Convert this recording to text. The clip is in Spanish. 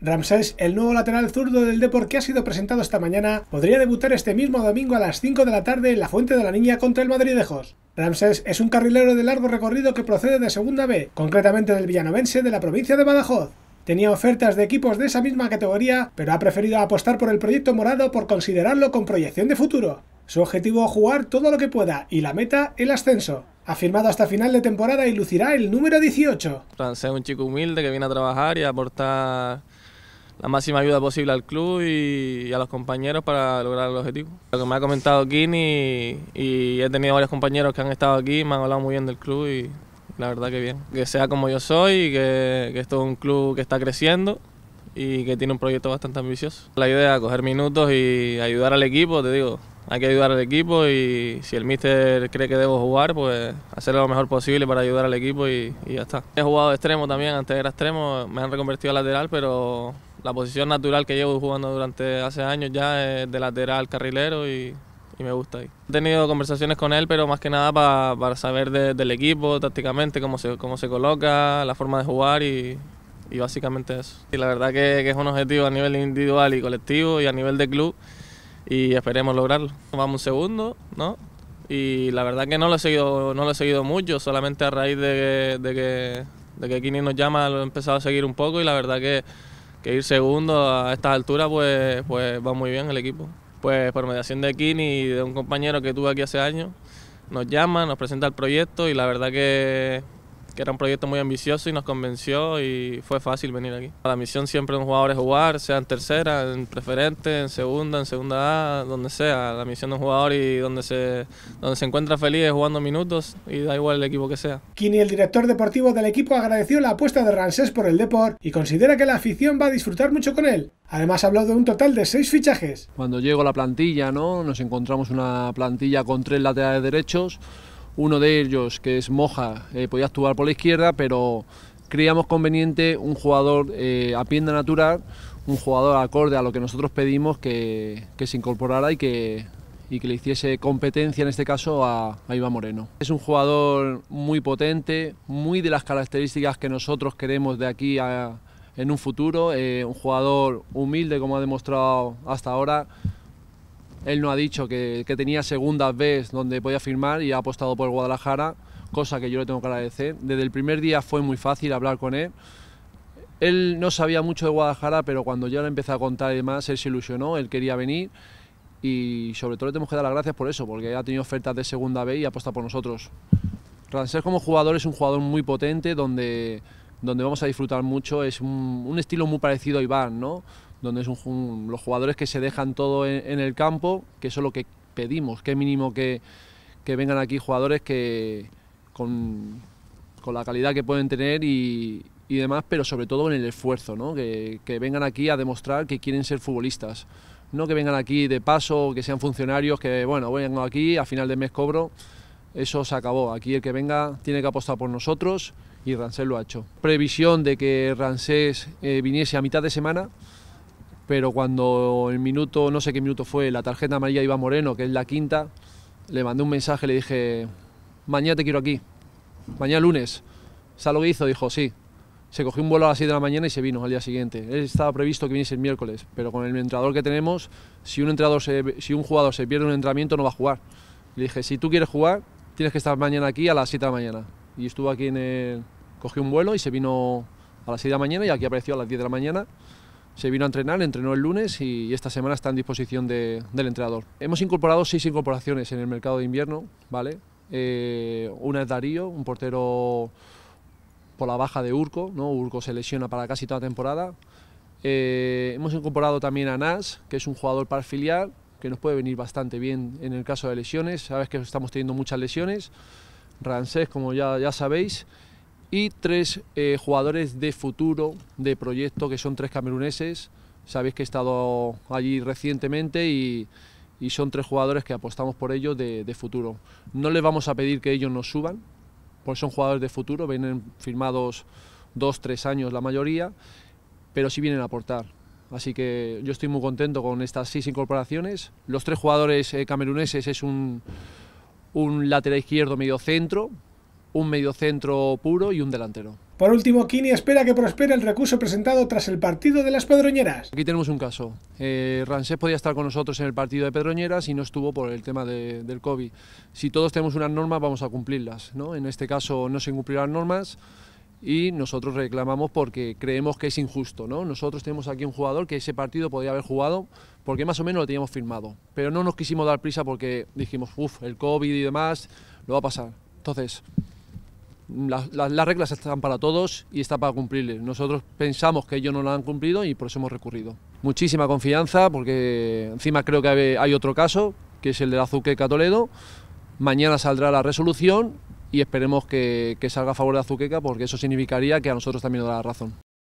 Ramsés, el nuevo lateral zurdo del Depor que ha sido presentado esta mañana, podría debutar este mismo domingo a las 5 de la tarde en la Fuente de la Niña contra el Madridejos. ramses es un carrilero de largo recorrido que procede de Segunda B, concretamente del Villanovense de la provincia de Badajoz. Tenía ofertas de equipos de esa misma categoría, pero ha preferido apostar por el proyecto morado por considerarlo con proyección de futuro. Su objetivo es jugar todo lo que pueda y la meta, el ascenso. Ha firmado hasta final de temporada y lucirá el número 18. Ramsés es un chico humilde que viene a trabajar y a aportar la máxima ayuda posible al club y, a los compañeros para lograr el objetivo. Lo que me ha comentado Kini y, he tenido varios compañeros que han estado aquí, me han hablado muy bien del club y la verdad que bien. Que sea como yo soy y que, esto es un club que está creciendo y que tiene un proyecto bastante ambicioso. La idea es coger minutos y ayudar al equipo, te digo, hay que ayudar al equipo y si el míster cree que debo jugar, pues hacer lo mejor posible para ayudar al equipo y, y ya está. He jugado extremo también, antes era extremo, me han reconvertido a lateral, pero la posición natural que llevo jugando durante hace años ya es de lateral carrilero y, me gusta ahí. He tenido conversaciones con él, pero más que nada para, para saber del equipo tácticamente, cómo se, cómo se coloca, la forma de jugar y, y básicamente eso. Y la verdad que, que, es un objetivo a nivel individual y colectivo y a nivel de club y esperemos lograrlo. Vamos un segundo, ¿no? Y la verdad que no lo he seguido, no lo he seguido mucho, solamente a raíz de que, de que, de que Kini nos llama lo he empezado a seguir un poco y la verdad que que ir segundo a estas alturas pues, pues va muy bien el equipo. Pues por mediación de Kini y de un compañero que tuve aquí hace años, nos llama, nos presenta el proyecto y la verdad que que era un proyecto muy ambicioso y nos convenció y fue fácil venir aquí. La misión siempre de un jugador es jugar, sea en tercera, en preferente, en segunda, en segunda A, donde sea. La misión de un jugador y donde se, donde se encuentra feliz es jugando minutos y da igual el equipo que sea. Kini, el director deportivo del equipo, agradeció la apuesta de Ransés por el Deport y considera que la afición va a disfrutar mucho con él. Además, ha hablado de un total de seis fichajes. Cuando llego a la plantilla, ¿no? nos encontramos una plantilla con tres laterales derechos uno de ellos, que es Moja, eh, podía actuar por la izquierda, pero creíamos conveniente un jugador eh, a pienda natural, un jugador acorde a lo que nosotros pedimos que, se incorporara y que, que le hiciese competencia, en este caso, a, Iván Moreno. Es un jugador muy potente, muy de las características que nosotros queremos de aquí en un futuro, eh, un jugador humilde como ha demostrado hasta ahora, él no ha dicho que, tenía segunda vez donde podía firmar y ha apostado por Guadalajara, cosa que yo le tengo que agradecer. Desde el primer día fue muy fácil hablar con él. Él no sabía mucho de Guadalajara, pero cuando yo le empecé a contar y demás, él se ilusionó, él quería venir y sobre todo le tenemos que dar las gracias por eso, porque ha tenido ofertas de segunda vez y apostado por nosotros. Rancés como jugador es un jugador muy potente donde, donde vamos a disfrutar mucho, es un, estilo muy parecido a Iván, ¿no? donde son los jugadores que se dejan todo en, el campo, que eso es lo que pedimos, que mínimo que, vengan aquí jugadores que con, la calidad que pueden tener y, demás, pero sobre todo en el esfuerzo, ¿no? que, vengan aquí a demostrar que quieren ser futbolistas no que vengan aquí de paso, que sean funcionarios, que bueno, vengo aquí, a final de mes cobro, eso se acabó. Aquí el que venga tiene que apostar por nosotros y Ransés lo ha hecho. Previsión de que Ransés eh, viniese a mitad de semana, pero cuando el minuto, no sé qué minuto fue, la tarjeta amarilla iba Moreno, que es la quinta, le mandé un mensaje, le dije, mañana te quiero aquí, mañana lunes. ¿Sabes lo que hizo? Dijo, sí. Se cogió un vuelo a las 6 de la mañana y se vino al día siguiente. estaba previsto que viniese el miércoles, pero con el entrenador que tenemos, si un, entrenador si un jugador se pierde un entrenamiento no va a jugar. Le dije, si tú quieres jugar, tienes que estar mañana aquí a las 7 de la mañana. Y estuvo aquí en el... Cogió un vuelo y se vino a las 6 de la mañana y aquí apareció a las 10 de la mañana se vino a entrenar, entrenó el lunes y esta semana está en disposición del entrenador. Hemos incorporado seis incorporaciones en el mercado de invierno, ¿vale? Eh, una es Darío, un portero por la baja de Urco, ¿no? Urco se lesiona para casi toda la temporada. Eh, hemos incorporado también a Nas, que es un jugador para filial, que nos puede venir bastante bien en el caso de lesiones. Sabes que estamos teniendo muchas lesiones. Ransés, como ya, ya sabéis, y tres eh, jugadores de futuro, de proyecto, que son tres cameruneses. Sabéis que he estado allí recientemente y, y son tres jugadores que apostamos por ellos de, futuro. No les vamos a pedir que ellos nos suban, porque son jugadores de futuro, vienen firmados dos, tres años la mayoría, pero sí vienen a aportar. Así que yo estoy muy contento con estas seis incorporaciones. Los tres jugadores eh, cameruneses es un, un lateral izquierdo medio centro, un mediocentro puro y un delantero. Por último, Kini espera que prospere el recurso presentado tras el partido de las Pedroñeras. Aquí tenemos un caso. Eh, Ransés podía estar con nosotros en el partido de Pedroñeras y no estuvo por el tema del COVID. Si todos tenemos unas normas, vamos a cumplirlas. ¿no? En este caso no se cumplirán normas y nosotros reclamamos porque creemos que es injusto. ¿no? Nosotros tenemos aquí un jugador que ese partido podía haber jugado porque más o menos lo teníamos firmado. Pero no nos quisimos dar prisa porque dijimos, uff, el COVID y demás, lo va a pasar. Entonces... Las, reglas están para todos y está para cumplirles. Nosotros pensamos que ellos no la han cumplido y por eso hemos recurrido. Muchísima confianza porque encima creo que hay, otro caso, que es el la Azuqueca Toledo. Mañana saldrá la resolución y esperemos que, salga a favor de Azuqueca porque eso significaría que a nosotros también nos la razón.